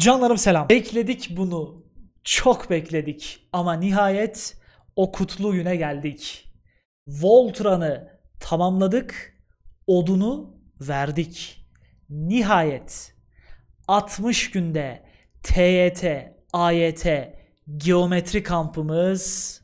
Canlarım selam. Bekledik bunu. Çok bekledik. Ama nihayet o kutlu güne geldik. Voltran'ı tamamladık. Odunu verdik. Nihayet 60 günde TYT, AYT, geometri kampımız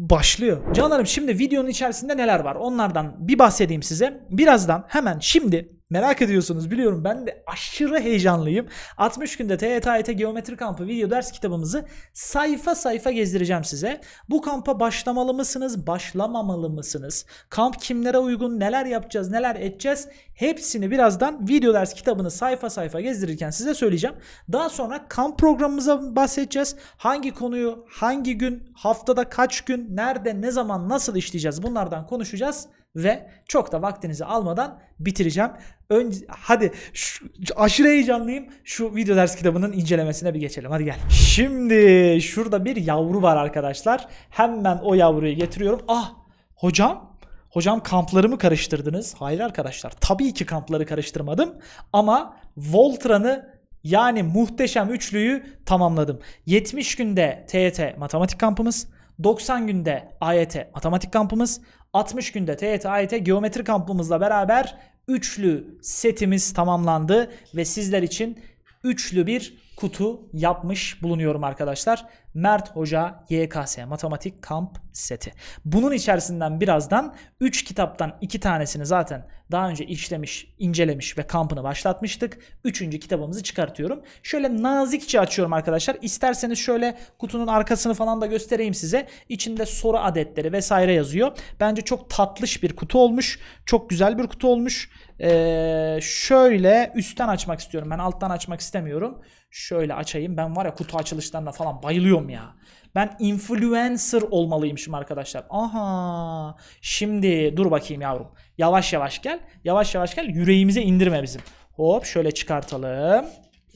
başlıyor. Canlarım şimdi videonun içerisinde neler var onlardan bir bahsedeyim size. Birazdan hemen şimdi Merak ediyorsunuz biliyorum ben de aşırı heyecanlıyım. 60 günde TYT Geometri Kampı video ders kitabımızı sayfa sayfa gezdireceğim size. Bu kampa başlamalı mısınız, başlamamalı mısınız? Kamp kimlere uygun, neler yapacağız, neler edeceğiz? Hepsini birazdan video ders kitabını sayfa sayfa gezdirirken size söyleyeceğim. Daha sonra kamp programımıza bahsedeceğiz. Hangi konuyu, hangi gün, haftada kaç gün, nerede, ne zaman, nasıl işleyeceğiz bunlardan konuşacağız ve çok da vaktinizi almadan bitireceğim. Önce, hadi şu, aşırı heyecanlıyım. Şu video ders kitabının incelemesine bir geçelim. Hadi gel. Şimdi şurada bir yavru var arkadaşlar. Hemen o yavruyu getiriyorum. Ah hocam Hocam kampları mı karıştırdınız? Hayır arkadaşlar. Tabii ki kampları karıştırmadım. Ama Voltran'ı yani muhteşem üçlüyü tamamladım. 70 günde TYT e matematik kampımız, 90 günde AYT e matematik kampımız, 60 günde TYT e AYT e e geometri kampımızla beraber üçlü setimiz tamamlandı ve sizler için üçlü bir kutu yapmış bulunuyorum arkadaşlar. Mert Hoca YKS Matematik Kamp Seti. Bunun içerisinden birazdan 3 kitaptan 2 tanesini zaten daha önce işlemiş, incelemiş ve kampını başlatmıştık. 3. kitabımızı çıkartıyorum. Şöyle nazikçe açıyorum arkadaşlar. İsterseniz şöyle kutunun arkasını falan da göstereyim size. İçinde soru adetleri vesaire yazıyor. Bence çok tatlış bir kutu olmuş. Çok güzel bir kutu olmuş. Ee, şöyle üstten açmak istiyorum. Ben alttan açmak istemiyorum. Şöyle açayım. Ben var ya kutu açılışlarına falan bayılıyorum ya. Ben influencer olmalıymışım arkadaşlar. Aha. Şimdi dur bakayım yavrum. Yavaş yavaş gel. Yavaş yavaş gel. Yüreğimize indirme bizim. Hop şöyle çıkartalım.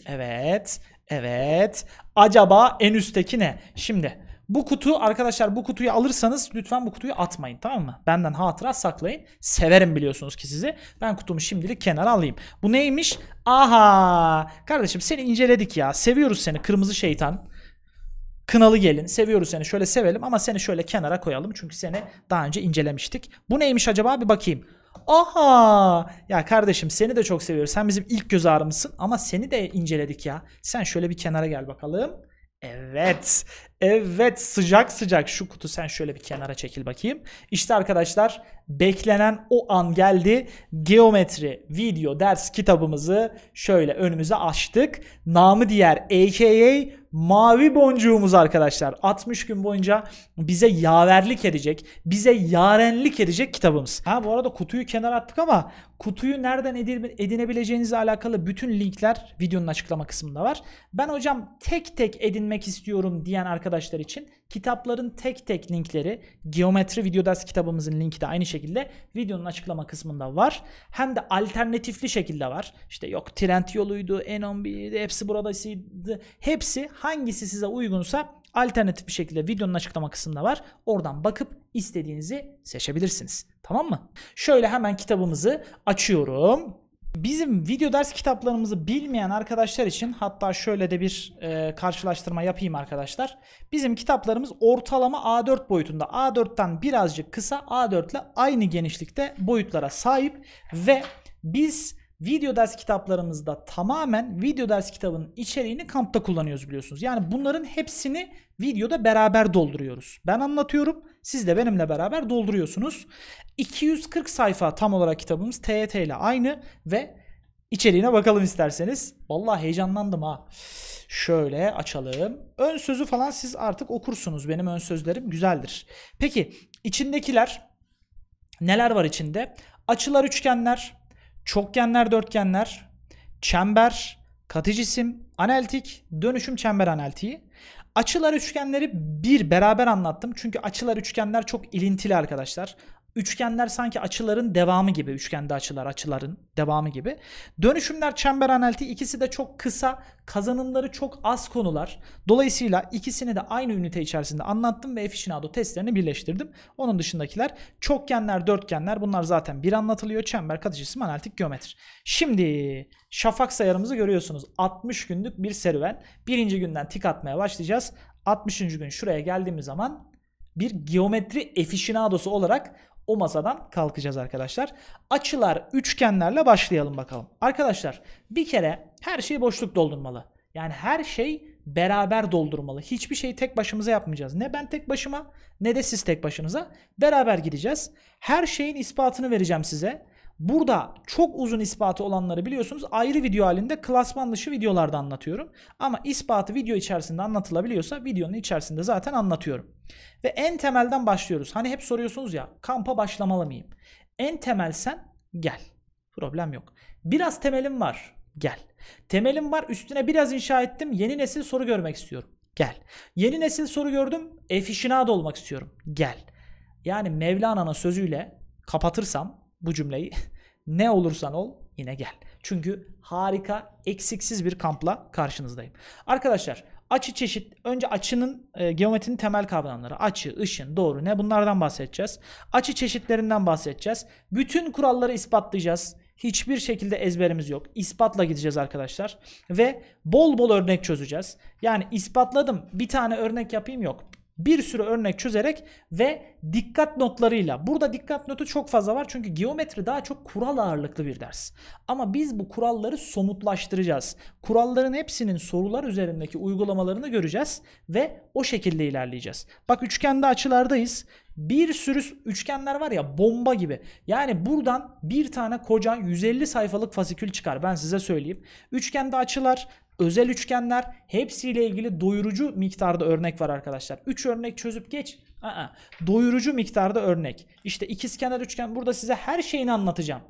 Evet. Evet. Acaba en üstteki ne? Şimdi bu kutu arkadaşlar bu kutuyu alırsanız lütfen bu kutuyu atmayın tamam mı? Benden hatıra saklayın. Severim biliyorsunuz ki sizi. Ben kutumu şimdilik kenara alayım. Bu neymiş? Aha! Kardeşim seni inceledik ya. Seviyoruz seni kırmızı şeytan. Kınalı gelin. Seviyoruz seni. Şöyle sevelim ama seni şöyle kenara koyalım. Çünkü seni daha önce incelemiştik. Bu neymiş acaba? Bir bakayım. Aha! Ya kardeşim seni de çok seviyoruz. Sen bizim ilk göz ağrımızsın ama seni de inceledik ya. Sen şöyle bir kenara gel bakalım. Evet. Evet sıcak sıcak şu kutu sen şöyle bir kenara çekil bakayım. İşte arkadaşlar beklenen o an geldi. Geometri video ders kitabımızı şöyle önümüze açtık. Namı diğer aka mavi boncuğumuz arkadaşlar. 60 gün boyunca bize yaverlik edecek, bize yarenlik edecek kitabımız. Ha bu arada kutuyu kenara attık ama Kutuyu nereden edinebileceğinizle alakalı bütün linkler videonun açıklama kısmında var. Ben hocam tek tek edinmek istiyorum diyen arkadaşlar için kitapların tek tek linkleri Geometri Video Ders kitabımızın linki de aynı şekilde videonun açıklama kısmında var. Hem de alternatifli şekilde var. İşte yok trend yoluydu, N11'di, hepsi buradasıydı. Hepsi hangisi size uygunsa Alternatif bir şekilde videonun açıklama kısmında var. Oradan bakıp istediğinizi seçebilirsiniz. Tamam mı? Şöyle hemen kitabımızı açıyorum. Bizim video ders kitaplarımızı bilmeyen arkadaşlar için hatta şöyle de bir e, karşılaştırma yapayım arkadaşlar. Bizim kitaplarımız ortalama A4 boyutunda. A4'ten birazcık kısa A4 ile aynı genişlikte boyutlara sahip ve biz video ders kitaplarımızda tamamen video ders kitabının içeriğini kampta kullanıyoruz biliyorsunuz. Yani bunların hepsini videoda beraber dolduruyoruz. Ben anlatıyorum, siz de benimle beraber dolduruyorsunuz. 240 sayfa tam olarak kitabımız TYT ile aynı ve içeriğine bakalım isterseniz. Vallahi heyecanlandım ha. Şöyle açalım. Ön sözü falan siz artık okursunuz. Benim ön sözlerim güzeldir. Peki içindekiler neler var içinde? Açılar üçgenler, çokgenler, dörtgenler, çember, katı cisim, analitik, dönüşüm çember analitiği. Açılar üçgenleri bir beraber anlattım. Çünkü açılar üçgenler çok ilintili arkadaşlar. Üçgenler sanki açıların devamı gibi. Üçgende açılar açıların devamı gibi. Dönüşümler çember analitiği ikisi de çok kısa. Kazanımları çok az konular. Dolayısıyla ikisini de aynı ünite içerisinde anlattım ve Efficienado testlerini birleştirdim. Onun dışındakiler çokgenler, dörtgenler bunlar zaten bir anlatılıyor. Çember, kat cisim, analitik, geometri. Şimdi şafak sayarımızı görüyorsunuz. 60 günlük bir serüven. Birinci günden tik atmaya başlayacağız. 60. gün şuraya geldiğimiz zaman bir geometri efişinadosu olarak o masadan kalkacağız arkadaşlar. Açılar üçgenlerle başlayalım bakalım. Arkadaşlar bir kere her şey boşluk doldurmalı. Yani her şey beraber doldurmalı. Hiçbir şeyi tek başımıza yapmayacağız. Ne ben tek başıma ne de siz tek başınıza. Beraber gideceğiz. Her şeyin ispatını vereceğim size. Burada çok uzun ispatı olanları biliyorsunuz ayrı video halinde klasman dışı videolarda anlatıyorum. Ama ispatı video içerisinde anlatılabiliyorsa videonun içerisinde zaten anlatıyorum. Ve en temelden başlıyoruz. Hani hep soruyorsunuz ya kampa başlamalı mıyım? En temelsen gel. Problem yok. Biraz temelim var. Gel. Temelim var üstüne biraz inşa ettim. Yeni nesil soru görmek istiyorum. Gel. Yeni nesil soru gördüm. Efişinada olmak istiyorum. Gel. Yani Mevlana'nın sözüyle kapatırsam bu cümleyi. ne olursan ol yine gel. Çünkü harika eksiksiz bir kampla karşınızdayım. Arkadaşlar açı çeşit önce açının e, geometrinin temel kavramları açı, ışın, doğru ne bunlardan bahsedeceğiz. Açı çeşitlerinden bahsedeceğiz. Bütün kuralları ispatlayacağız. Hiçbir şekilde ezberimiz yok. İspatla gideceğiz arkadaşlar. Ve bol bol örnek çözeceğiz. Yani ispatladım bir tane örnek yapayım yok bir sürü örnek çözerek ve dikkat notlarıyla. Burada dikkat notu çok fazla var çünkü geometri daha çok kural ağırlıklı bir ders. Ama biz bu kuralları somutlaştıracağız. Kuralların hepsinin sorular üzerindeki uygulamalarını göreceğiz ve o şekilde ilerleyeceğiz. Bak üçgende açılardayız. Bir sürü üçgenler var ya bomba gibi. Yani buradan bir tane koca 150 sayfalık fasikül çıkar ben size söyleyeyim. Üçgende açılar özel üçgenler hepsiyle ilgili doyurucu miktarda örnek var arkadaşlar. 3 örnek çözüp geç. Aa, doyurucu miktarda örnek. İşte ikizkenar üçgen burada size her şeyini anlatacağım.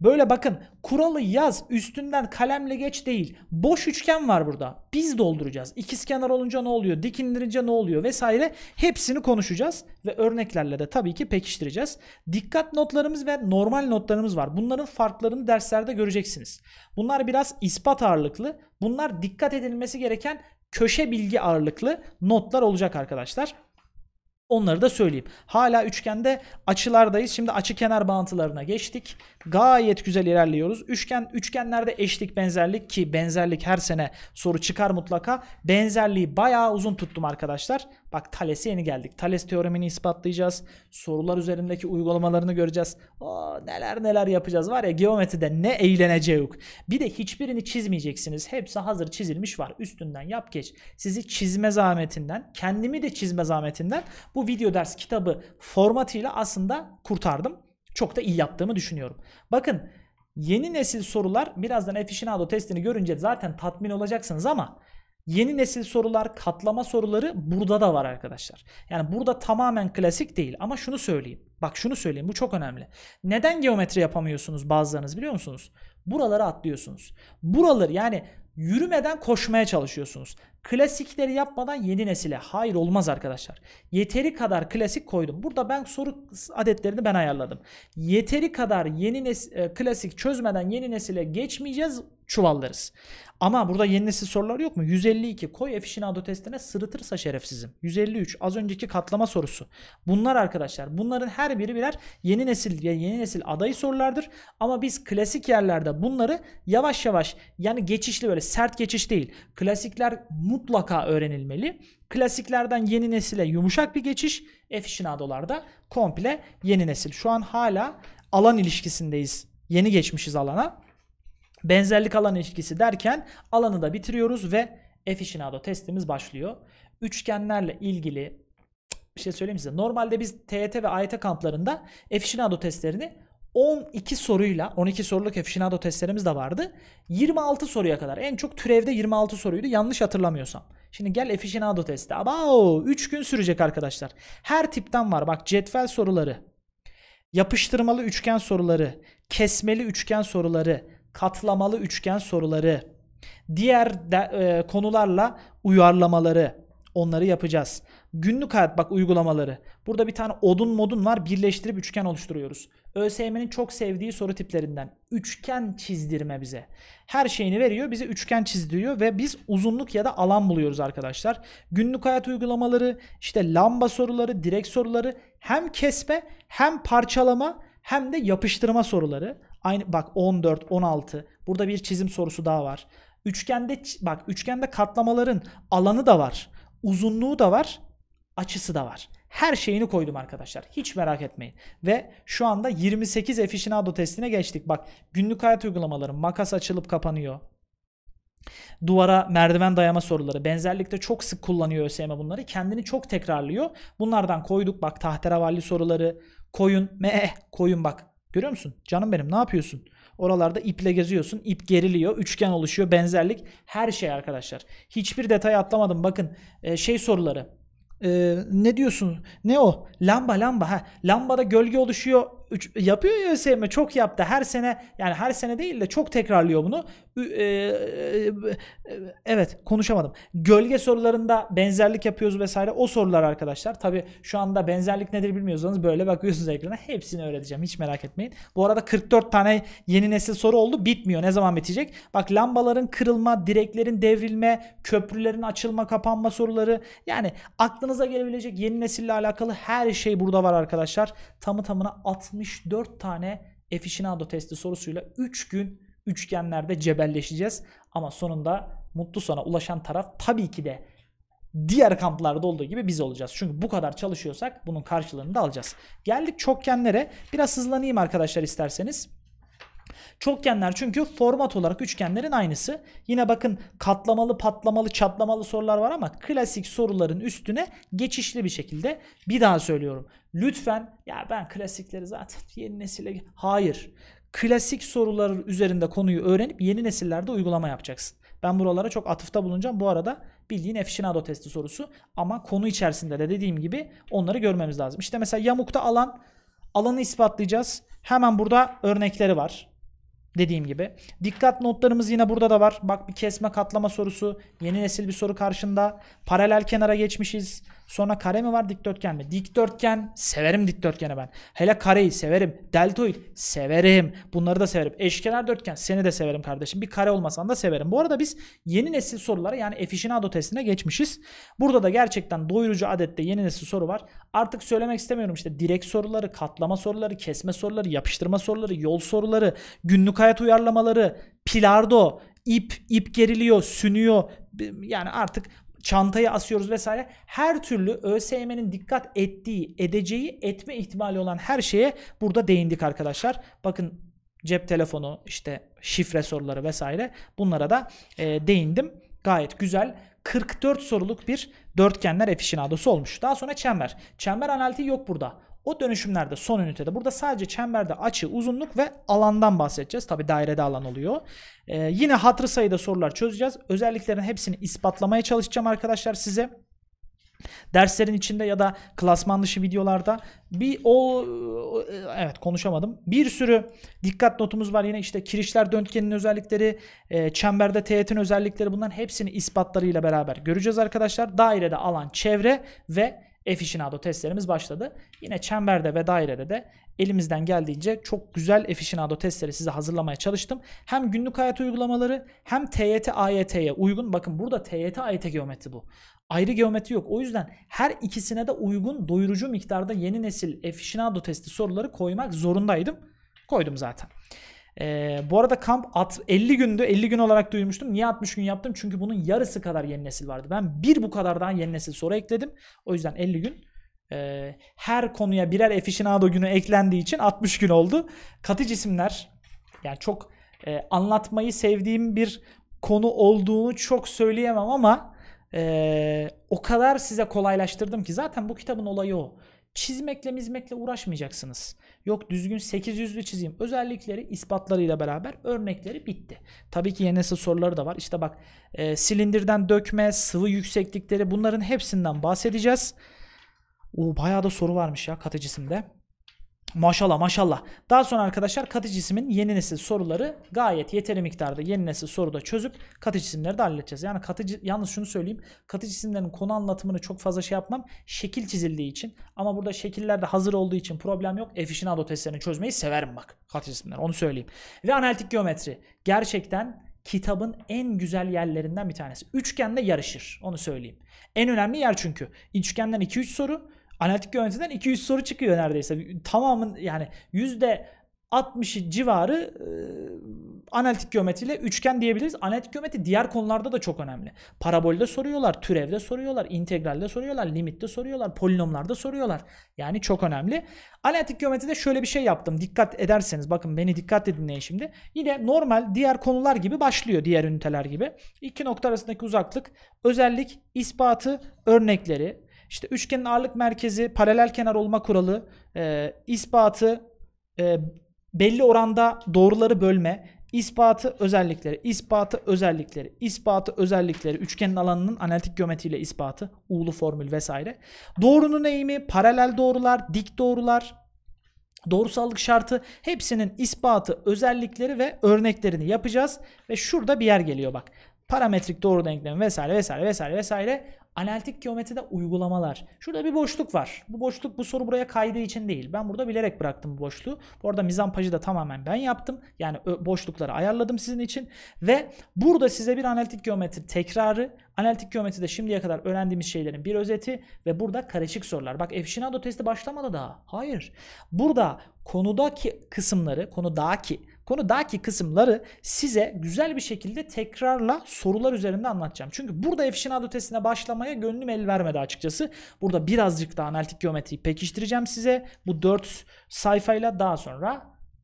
Böyle bakın kuralı yaz üstünden kalemle geç değil. Boş üçgen var burada. Biz dolduracağız. İkiz kenar olunca ne oluyor? Dik indirince ne oluyor? Vesaire hepsini konuşacağız ve örneklerle de tabii ki pekiştireceğiz. Dikkat notlarımız ve normal notlarımız var. Bunların farklarını derslerde göreceksiniz. Bunlar biraz ispat ağırlıklı. Bunlar dikkat edilmesi gereken köşe bilgi ağırlıklı notlar olacak arkadaşlar. Onları da söyleyeyim. Hala üçgende açılardayız. Şimdi açı kenar bağıntılarına geçtik. Gayet güzel ilerliyoruz. Üçgen üçgenlerde eşlik benzerlik ki benzerlik her sene soru çıkar mutlaka. Benzerliği bayağı uzun tuttum arkadaşlar. Bak Thales'e yeni geldik. Thales teoremini ispatlayacağız. Sorular üzerindeki uygulamalarını göreceğiz. Oo, neler neler yapacağız. Var ya geometride ne eğleneceğiz. Bir de hiçbirini çizmeyeceksiniz. Hepsi hazır çizilmiş var. Üstünden yap geç. Sizi çizme zahmetinden, kendimi de çizme zahmetinden bu video ders kitabı formatıyla aslında kurtardım. Çok da iyi yaptığımı düşünüyorum. Bakın yeni nesil sorular birazdan Efficienado testini görünce zaten tatmin olacaksınız ama Yeni nesil sorular, katlama soruları burada da var arkadaşlar. Yani burada tamamen klasik değil ama şunu söyleyeyim. Bak şunu söyleyeyim bu çok önemli. Neden geometri yapamıyorsunuz bazılarınız biliyor musunuz? Buraları atlıyorsunuz. Buraları yani yürümeden koşmaya çalışıyorsunuz. Klasikleri yapmadan yeni nesile. Hayır olmaz arkadaşlar. Yeteri kadar klasik koydum. Burada ben soru adetlerini ben ayarladım. Yeteri kadar yeni nes e, klasik çözmeden yeni nesile geçmeyeceğiz çuvallarız. Ama burada yeni nesil sorular yok mu? 152 koy efişinado testine sırıtırsa şerefsizim. 153 az önceki katlama sorusu. Bunlar arkadaşlar bunların her biri birer yeni nesil ve yeni nesil adayı sorulardır. Ama biz klasik yerlerde bunları yavaş yavaş yani geçişli böyle sert geçiş değil. Klasikler mutlaka öğrenilmeli. Klasiklerden yeni nesile yumuşak bir geçiş, efişinadolarda komple yeni nesil. Şu an hala alan ilişkisindeyiz. Yeni geçmişiz alana. Benzerlik alan ilişkisi derken alanı da bitiriyoruz ve efişinado testimiz başlıyor. Üçgenlerle ilgili bir şey söyleyeyim size. Normalde biz TET e ve AYT e kamplarında efişinado testlerini 12 soruyla 12 soruluk Efşinado testlerimiz de vardı. 26 soruya kadar en çok türevde 26 soruydu yanlış hatırlamıyorsam. Şimdi gel Efşinado testi. Abao 3 gün sürecek arkadaşlar. Her tipten var bak cetvel soruları, yapıştırmalı üçgen soruları, kesmeli üçgen soruları, katlamalı üçgen soruları, diğer de, e, konularla uyarlamaları, Onları yapacağız. Günlük hayat bak uygulamaları. Burada bir tane odun modun var. Birleştirip üçgen oluşturuyoruz. ÖSYM'nin çok sevdiği soru tiplerinden. Üçgen çizdirme bize. Her şeyini veriyor. Bize üçgen çizdiriyor ve biz uzunluk ya da alan buluyoruz arkadaşlar. Günlük hayat uygulamaları, işte lamba soruları, direk soruları hem kesme hem parçalama hem de yapıştırma soruları. Aynı bak 14, 16. Burada bir çizim sorusu daha var. Üçgende bak üçgende katlamaların alanı da var. Uzunluğu da var, açısı da var. Her şeyini koydum arkadaşlar. Hiç merak etmeyin. Ve şu anda 28 Efficienado testine geçtik. Bak günlük hayat uygulamaları makas açılıp kapanıyor. Duvara merdiven dayama soruları. Benzerlikte çok sık kullanıyor ÖSYM bunları. Kendini çok tekrarlıyor. Bunlardan koyduk bak tahterevalli soruları. Koyun. Me koyun bak. Görüyor musun? Canım benim ne yapıyorsun? Oralarda iple geziyorsun. İp geriliyor. Üçgen oluşuyor. Benzerlik. Her şey arkadaşlar. Hiçbir detay atlamadım. Bakın e, şey soruları. E, ne diyorsun? Ne o? Lamba lamba. Ha, lambada gölge oluşuyor üç, yapıyor ÖSYM çok yaptı. Her sene yani her sene değil de çok tekrarlıyor bunu. E, e, evet konuşamadım. Gölge sorularında benzerlik yapıyoruz vesaire. O sorular arkadaşlar. Tabi şu anda benzerlik nedir bilmiyorsanız böyle bakıyorsunuz ekrana. Hepsini öğreteceğim. Hiç merak etmeyin. Bu arada 44 tane yeni nesil soru oldu. Bitmiyor. Ne zaman bitecek? Bak lambaların kırılma, direklerin devrilme, köprülerin açılma, kapanma soruları. Yani aklınıza gelebilecek yeni nesille alakalı her şey burada var arkadaşlar. Tamı tamına 60 64 tane Efficienado testi sorusuyla 3 gün üçgenlerde cebelleşeceğiz. Ama sonunda mutlu sona ulaşan taraf tabii ki de diğer kamplarda olduğu gibi biz olacağız. Çünkü bu kadar çalışıyorsak bunun karşılığını da alacağız. Geldik çokgenlere. Biraz hızlanayım arkadaşlar isterseniz. Çokgenler çünkü format olarak üçgenlerin aynısı. Yine bakın katlamalı, patlamalı, çatlamalı sorular var ama klasik soruların üstüne geçişli bir şekilde bir daha söylüyorum. Lütfen ya ben klasikleri zaten yeni nesile hayır. Klasik sorular üzerinde konuyu öğrenip yeni nesillerde uygulama yapacaksın. Ben buralara çok atıfta bulunacağım. Bu arada bildiğin aficionado testi sorusu ama konu içerisinde de dediğim gibi onları görmemiz lazım. İşte mesela yamukta alan alanı ispatlayacağız. Hemen burada örnekleri var. Dediğim gibi. Dikkat notlarımız yine burada da var. Bak bir kesme katlama sorusu. Yeni nesil bir soru karşında. Paralel kenara geçmişiz. Sonra kare mi var dikdörtgen mi? Dikdörtgen severim dikdörtgeni ben. Hele kareyi severim. Deltoid severim. Bunları da severim. Eşkenar dörtgen seni de severim kardeşim. Bir kare olmasan da severim. Bu arada biz yeni nesil sorulara yani efficienado testine geçmişiz. Burada da gerçekten doyurucu adette yeni nesil soru var. Artık söylemek istemiyorum işte direkt soruları, katlama soruları, kesme soruları, yapıştırma soruları, yol soruları, günlük hayat uyarlamaları, pilardo, ip, ip geriliyor, sünüyor. Yani artık Çantaya asıyoruz vesaire. Her türlü ÖSYM'nin dikkat ettiği, edeceği, etme ihtimali olan her şeye burada değindik arkadaşlar. Bakın cep telefonu, işte şifre soruları vesaire bunlara da e, değindim. Gayet güzel. 44 soruluk bir dörtgenler F işin adosu olmuş. Daha sonra çember. Çember analitiği yok burada. O dönüşümlerde son ünitede burada sadece çemberde açı, uzunluk ve alandan bahsedeceğiz. Tabi dairede alan oluyor. Ee, yine hatırı sayıda sorular çözeceğiz. Özelliklerin hepsini ispatlamaya çalışacağım arkadaşlar size. Derslerin içinde ya da klasman dışı videolarda bir o evet konuşamadım. Bir sürü dikkat notumuz var yine işte kirişler döntgenin özellikleri, e, çemberde teğetin özellikleri bunların hepsini ispatlarıyla beraber göreceğiz arkadaşlar. Dairede alan, çevre ve efişinado testlerimiz başladı. Yine çemberde ve dairede de elimizden geldiğince çok güzel efişinado testleri size hazırlamaya çalıştım. Hem günlük hayat uygulamaları hem TYT AYT'ye uygun. Bakın burada TYT AYT geometri bu. Ayrı geometri yok. O yüzden her ikisine de uygun doyurucu miktarda yeni nesil efişinado testi soruları koymak zorundaydım. Koydum zaten. Ee, bu arada kamp at, 50 gündü. 50 gün olarak duymuştum. Niye 60 gün yaptım? Çünkü bunun yarısı kadar yeni nesil vardı. Ben bir bu kadar daha yeni nesil soru ekledim. O yüzden 50 gün e, her konuya birer efişinado günü eklendiği için 60 gün oldu. Katı cisimler yani çok e, anlatmayı sevdiğim bir konu olduğunu çok söyleyemem ama e, o kadar size kolaylaştırdım ki zaten bu kitabın olayı o. Çizmekle mizmekle uğraşmayacaksınız. Yok düzgün 800'lü çizeyim. Özellikleri ispatlarıyla beraber örnekleri bitti. Tabii ki YNS soruları da var. İşte bak e, silindirden dökme, sıvı yükseklikleri bunların hepsinden bahsedeceğiz. O bayağı da soru varmış ya kat cisimde. Maşallah maşallah. Daha sonra arkadaşlar katı cismin yeni nesil soruları gayet yeteri miktarda yeni nesil soruda çözüp katı cisimleri de halledeceğiz. Yani katı yalnız şunu söyleyeyim. Katı cisimlerin konu anlatımını çok fazla şey yapmam. Şekil çizildiği için ama burada şekiller de hazır olduğu için problem yok. Efişinado testlerini çözmeyi severim bak. Katı cisimler onu söyleyeyim. Ve analitik geometri. Gerçekten kitabın en güzel yerlerinden bir tanesi. Üçgenle yarışır onu söyleyeyim. En önemli yer çünkü. Üçgenden 2-3 soru Analitik yönetimden 200 soru çıkıyor neredeyse. Tamamın yani yüzde 60 civarı e, analitik geometriyle üçgen diyebiliriz. Analitik geometri diğer konularda da çok önemli. Parabolde soruyorlar, türevde soruyorlar, integralde soruyorlar, limitte soruyorlar, polinomlarda soruyorlar. Yani çok önemli. Analitik geometride şöyle bir şey yaptım. Dikkat ederseniz bakın beni dikkatle dinleyin şimdi. Yine normal diğer konular gibi başlıyor diğer üniteler gibi. İki nokta arasındaki uzaklık, özellik, ispatı, örnekleri, işte üçgenin ağırlık merkezi paralel kenar olma kuralı, e, ispatı e, belli oranda doğruları bölme, ispatı özellikleri, ispatı özellikleri, ispatı özellikleri, üçgenin alanının analitik geometriyle ispatı, uğulu formül vesaire. Doğrunun eğimi, paralel doğrular, dik doğrular, doğrusallık şartı hepsinin ispatı, özellikleri ve örneklerini yapacağız ve şurada bir yer geliyor bak. Parametrik doğru denklemi vesaire vesaire vesaire vesaire Analitik geometride uygulamalar. Şurada bir boşluk var. Bu boşluk bu soru buraya kaydığı için değil. Ben burada bilerek bıraktım bu boşluğu. Bu arada mizampajı da tamamen ben yaptım. Yani boşlukları ayarladım sizin için. Ve burada size bir analitik geometri tekrarı Analitik geometride şimdiye kadar öğrendiğimiz şeylerin bir özeti ve burada karışık sorular. Bak Efşinado testi başlamadı daha. Hayır. Burada konudaki kısımları, konudaki Konudaki kısımları size güzel bir şekilde tekrarla sorular üzerinde anlatacağım. Çünkü burada aficionado testine başlamaya gönlüm el vermedi açıkçası. Burada birazcık daha analitik geometriyi pekiştireceğim size. Bu 4 sayfayla daha sonra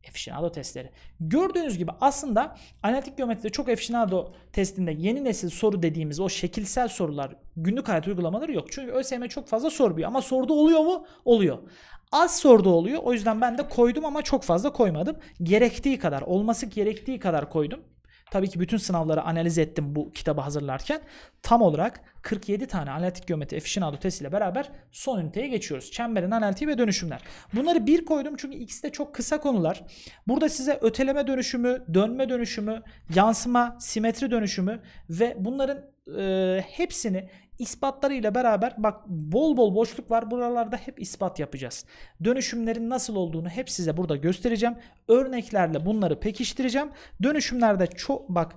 aficionado testleri. Gördüğünüz gibi aslında analitik geometride çok aficionado testinde yeni nesil soru dediğimiz o şekilsel sorular günlük hayat uygulamaları yok. Çünkü ÖSYM çok fazla sormuyor ama soruda oluyor mu? Oluyor. Az soruda oluyor. O yüzden ben de koydum ama çok fazla koymadım. Gerektiği kadar, olması gerektiği kadar koydum. Tabii ki bütün sınavları analiz ettim bu kitabı hazırlarken. Tam olarak 47 tane analitik geometri efficient testiyle beraber son üniteye geçiyoruz. Çemberin analitiği ve dönüşümler. Bunları bir koydum çünkü ikisi de çok kısa konular. Burada size öteleme dönüşümü, dönme dönüşümü, yansıma, simetri dönüşümü ve bunların e, hepsini ispatlarıyla beraber bak bol bol boşluk var. Buralarda hep ispat yapacağız. Dönüşümlerin nasıl olduğunu hep size burada göstereceğim. Örneklerle bunları pekiştireceğim. Dönüşümlerde çok bak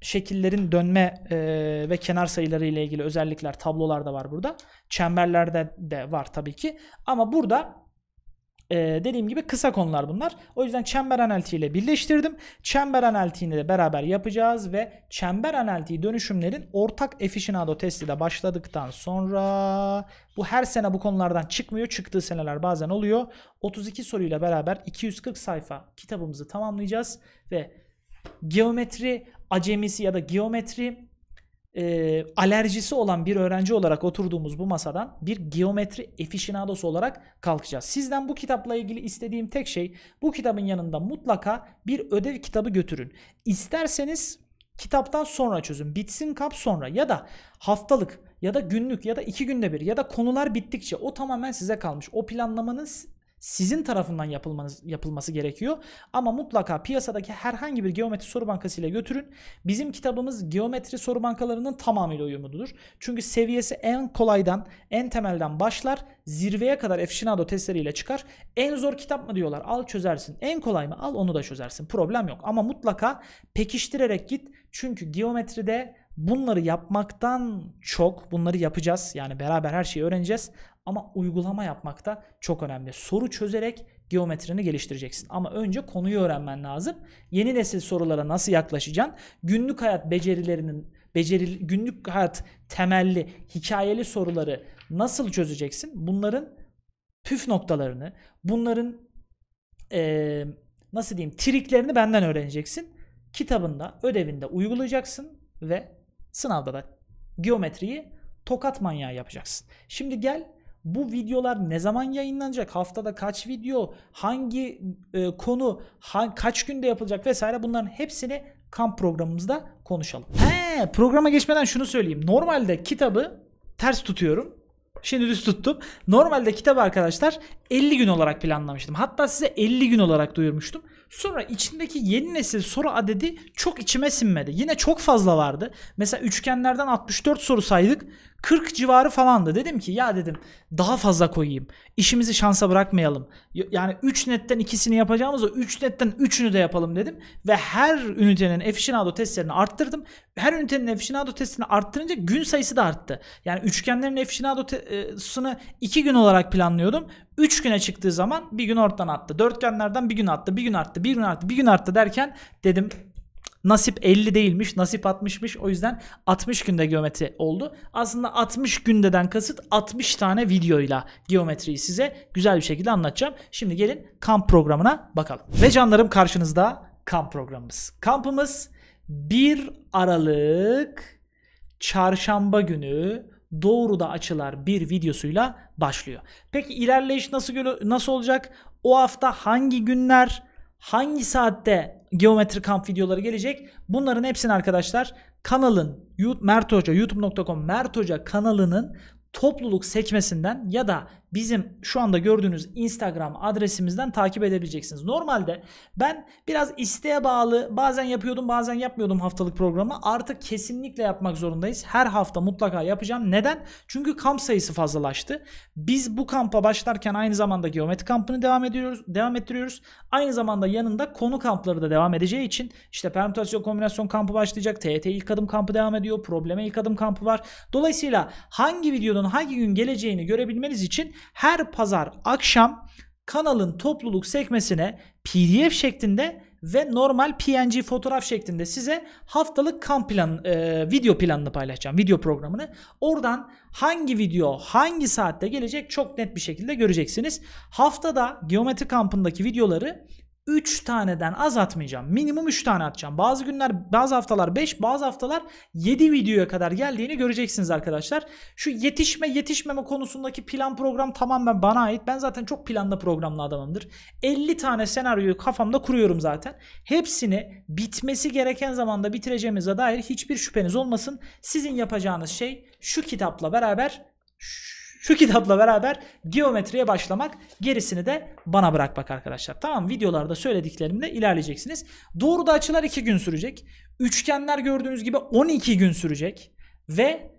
şekillerin dönme e, ve kenar sayıları ile ilgili özellikler tablolarda var burada. Çemberlerde de var tabii ki. Ama burada e, dediğim gibi kısa konular bunlar. O yüzden çember analitiği ile birleştirdim. Çember analitiğini de beraber yapacağız ve çember analitiği dönüşümlerin ortak aficionado testi de başladıktan sonra bu her sene bu konulardan çıkmıyor. Çıktığı seneler bazen oluyor. 32 soruyla beraber 240 sayfa kitabımızı tamamlayacağız ve geometri acemisi ya da geometri e, alerjisi olan bir öğrenci olarak oturduğumuz bu masadan bir geometri efişinadosu olarak kalkacağız. Sizden bu kitapla ilgili istediğim tek şey bu kitabın yanında mutlaka bir ödev kitabı götürün. İsterseniz kitaptan sonra çözün. Bitsin kap sonra ya da haftalık ya da günlük ya da iki günde bir ya da konular bittikçe o tamamen size kalmış. O planlamanız sizin tarafından yapılmanız, yapılması gerekiyor. Ama mutlaka piyasadaki herhangi bir geometri soru bankası ile götürün. Bizim kitabımız geometri soru bankalarının tamamıyla uyumludur. Çünkü seviyesi en kolaydan, en temelden başlar. Zirveye kadar efşinado testleriyle çıkar. En zor kitap mı diyorlar? Al çözersin. En kolay mı? Al onu da çözersin. Problem yok. Ama mutlaka pekiştirerek git. Çünkü geometride Bunları yapmaktan çok bunları yapacağız. Yani beraber her şeyi öğreneceğiz. Ama uygulama yapmak da çok önemli. Soru çözerek geometrini geliştireceksin. Ama önce konuyu öğrenmen lazım. Yeni nesil sorulara nasıl yaklaşacaksın? Günlük hayat becerilerinin beceril, günlük hayat temelli hikayeli soruları nasıl çözeceksin? Bunların püf noktalarını, bunların e, nasıl diyeyim triklerini benden öğreneceksin. Kitabında, ödevinde uygulayacaksın ve Sınavda da geometriyi tokat manyağı yapacaksın. Şimdi gel bu videolar ne zaman yayınlanacak? Haftada kaç video? Hangi e, konu? Ha, kaç günde yapılacak vesaire bunların hepsini kamp programımızda konuşalım. He, programa geçmeden şunu söyleyeyim. Normalde kitabı ters tutuyorum. Şimdi düz tuttum. Normalde kitabı arkadaşlar 50 gün olarak planlamıştım. Hatta size 50 gün olarak duyurmuştum. Sonra içindeki yeni nesil soru adedi çok içime sinmedi. Yine çok fazla vardı. Mesela üçgenlerden 64 soru saydık. 40 civarı falandı. Dedim ki ya dedim daha fazla koyayım. İşimizi şansa bırakmayalım. Yani 3 netten ikisini yapacağımız o 3 netten 3'ünü de yapalım dedim. Ve her ünitenin efficienado testlerini arttırdım. Her ünitenin efficienado testini arttırınca gün sayısı da arttı. Yani üçgenlerin efficienadosunu e, 2 gün olarak planlıyordum. 3 güne çıktığı zaman bir gün ortadan attı. Dörtgenlerden bir gün attı, bir gün arttı, bir gün arttı, bir gün arttı derken dedim Nasip 50 değilmiş. Nasip 60'mış. O yüzden 60 günde geometri oldu. Aslında 60 gündeden kasıt 60 tane videoyla geometriyi size güzel bir şekilde anlatacağım. Şimdi gelin kamp programına bakalım. Ve canlarım karşınızda kamp programımız. Kampımız 1 Aralık çarşamba günü doğruda açılar bir videosuyla başlıyor. Peki ilerleyiş nasıl nasıl olacak? O hafta hangi günler, hangi saatte Geometri Kamp videoları gelecek. Bunların hepsini arkadaşlar kanalın Mert Hoca, youtube.com Mert Hoca kanalının topluluk sekmesinden ya da bizim şu anda gördüğünüz Instagram adresimizden takip edebileceksiniz. Normalde ben biraz isteğe bağlı bazen yapıyordum bazen yapmıyordum haftalık programı. Artık kesinlikle yapmak zorundayız. Her hafta mutlaka yapacağım. Neden? Çünkü kamp sayısı fazlalaştı. Biz bu kampa başlarken aynı zamanda geometri kampını devam ediyoruz, devam ettiriyoruz. Aynı zamanda yanında konu kampları da devam edeceği için işte permütasyon kombinasyon kampı başlayacak. TET ilk adım kampı devam ediyor. Probleme ilk adım kampı var. Dolayısıyla hangi videonun hangi gün geleceğini görebilmeniz için her pazar akşam kanalın topluluk sekmesine PDF şeklinde ve normal PNG fotoğraf şeklinde size haftalık kamp plan e, video planını paylaşacağım. Video programını. Oradan hangi video hangi saatte gelecek çok net bir şekilde göreceksiniz. Haftada geometri kampındaki videoları 3 taneden az atmayacağım. Minimum 3 tane atacağım. Bazı günler, bazı haftalar 5, bazı haftalar 7 videoya kadar geldiğini göreceksiniz arkadaşlar. Şu yetişme yetişmeme konusundaki plan program tamamen bana ait. Ben zaten çok planlı programlı adamımdır. 50 tane senaryoyu kafamda kuruyorum zaten. Hepsini bitmesi gereken zamanda bitireceğimize dair hiçbir şüpheniz olmasın. Sizin yapacağınız şey şu kitapla beraber şu şu kitapla beraber geometriye başlamak gerisini de bana bırak bak arkadaşlar. Tamam videolarda söylediklerimle ilerleyeceksiniz. Doğru da açılar 2 gün sürecek. Üçgenler gördüğünüz gibi 12 gün sürecek. Ve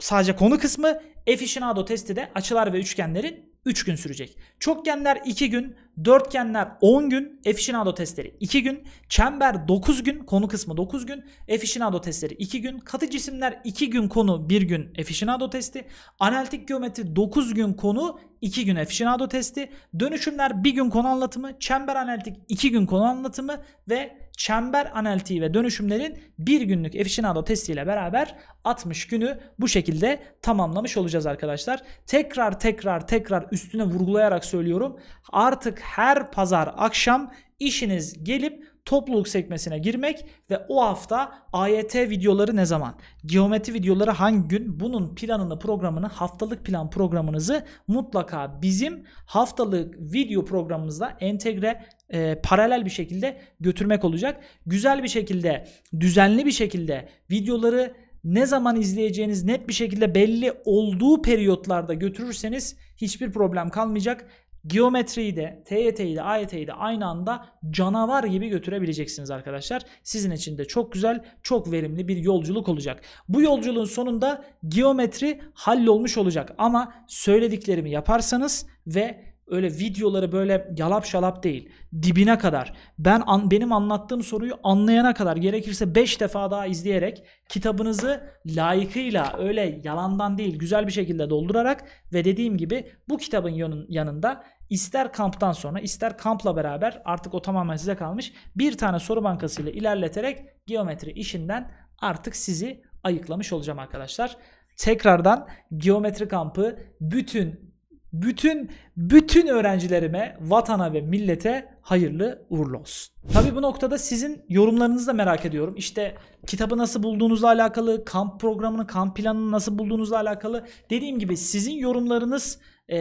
sadece konu kısmı Efficienado testi de açılar ve üçgenlerin 3 gün sürecek. Çokgenler 2 gün, dörtgenler 10 gün, efficienado testleri 2 gün, çember 9 gün, konu kısmı 9 gün, efficienado testleri 2 gün, katı cisimler 2 gün konu 1 gün efficienado testi, analitik geometri 9 gün konu 2 gün efficienado testi, dönüşümler 1 gün konu anlatımı, çember analitik 2 gün konu anlatımı ve çember analitiği ve dönüşümlerin bir günlük Efficienado testiyle beraber 60 günü bu şekilde tamamlamış olacağız arkadaşlar. Tekrar tekrar tekrar üstüne vurgulayarak söylüyorum. Artık her pazar akşam işiniz gelip topluluk sekmesine girmek ve o hafta AYT videoları ne zaman, geometri videoları hangi gün bunun planını, programını, haftalık plan programınızı mutlaka bizim haftalık video programımızda entegre e, paralel bir şekilde götürmek olacak. Güzel bir şekilde, düzenli bir şekilde videoları ne zaman izleyeceğiniz net bir şekilde belli olduğu periyotlarda götürürseniz hiçbir problem kalmayacak Geometriyi de, TYT'yi de, AYT'yi de aynı anda canavar gibi götürebileceksiniz arkadaşlar. Sizin için de çok güzel, çok verimli bir yolculuk olacak. Bu yolculuğun sonunda geometri hallolmuş olacak. Ama söylediklerimi yaparsanız ve öyle videoları böyle yalap şalap değil. Dibine kadar. Ben an, benim anlattığım soruyu anlayana kadar gerekirse 5 defa daha izleyerek kitabınızı layıkıyla öyle yalandan değil güzel bir şekilde doldurarak ve dediğim gibi bu kitabın yanın, yanında ister kamptan sonra ister kampla beraber artık o tamamen size kalmış bir tane soru bankasıyla ilerleterek geometri işinden artık sizi ayıklamış olacağım arkadaşlar. Tekrardan geometri kampı bütün bütün bütün öğrencilerime, vatana ve millete hayırlı uğurlu olsun. Tabii bu noktada sizin yorumlarınızı da merak ediyorum. İşte kitabı nasıl bulduğunuzla alakalı, kamp programını, kamp planını nasıl bulduğunuzla alakalı. Dediğim gibi sizin yorumlarınız e,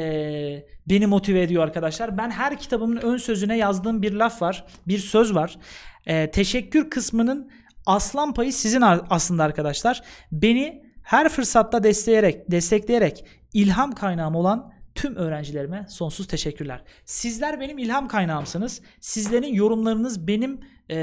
beni motive ediyor arkadaşlar. Ben her kitabımın ön sözüne yazdığım bir laf var, bir söz var. E, teşekkür kısmının aslan payı sizin aslında arkadaşlar. Beni her fırsatta destekleyerek, destekleyerek ilham kaynağım olan tüm öğrencilerime sonsuz teşekkürler. Sizler benim ilham kaynağımsınız. Sizlerin yorumlarınız benim e,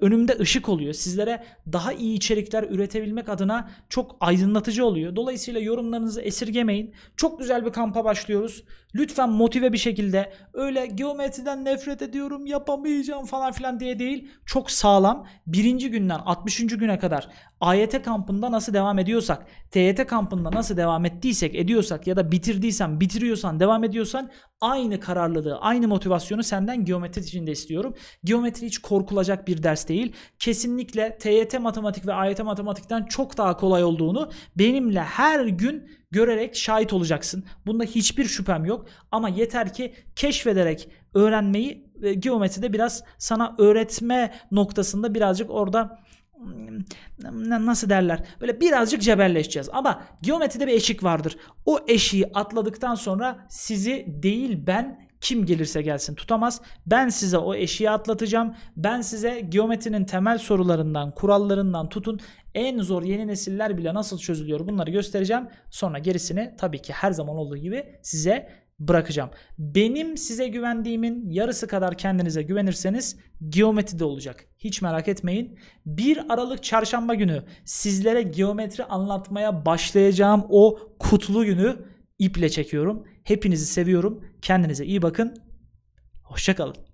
önümde ışık oluyor. Sizlere daha iyi içerikler üretebilmek adına çok aydınlatıcı oluyor. Dolayısıyla yorumlarınızı esirgemeyin. Çok güzel bir kampa başlıyoruz. Lütfen motive bir şekilde öyle geometriden nefret ediyorum yapamayacağım falan filan diye değil. Çok sağlam birinci günden 60. güne kadar AYT kampında nasıl devam ediyorsak, TYT kampında nasıl devam ettiysek, ediyorsak ya da bitirdiysen, bitiriyorsan, devam ediyorsan aynı kararlılığı, aynı motivasyonu senden geometri için de istiyorum. Geometri hiç korkulacak alınacak bir ders değil. Kesinlikle TYT matematik ve AYT matematikten çok daha kolay olduğunu benimle her gün görerek şahit olacaksın. Bunda hiçbir şüphem yok ama yeter ki keşfederek öğrenmeyi ve geometride biraz sana öğretme noktasında birazcık orada hmm, nasıl derler böyle birazcık cebelleşeceğiz ama geometride bir eşik vardır. O eşiği atladıktan sonra sizi değil ben kim gelirse gelsin tutamaz. Ben size o eşiği atlatacağım. Ben size geometrinin temel sorularından, kurallarından tutun. En zor yeni nesiller bile nasıl çözülüyor bunları göstereceğim. Sonra gerisini tabii ki her zaman olduğu gibi size bırakacağım. Benim size güvendiğimin yarısı kadar kendinize güvenirseniz geometri de olacak. Hiç merak etmeyin. 1 Aralık çarşamba günü sizlere geometri anlatmaya başlayacağım o kutlu günü iple çekiyorum. Hepinizi seviyorum. Kendinize iyi bakın. Hoşçakalın.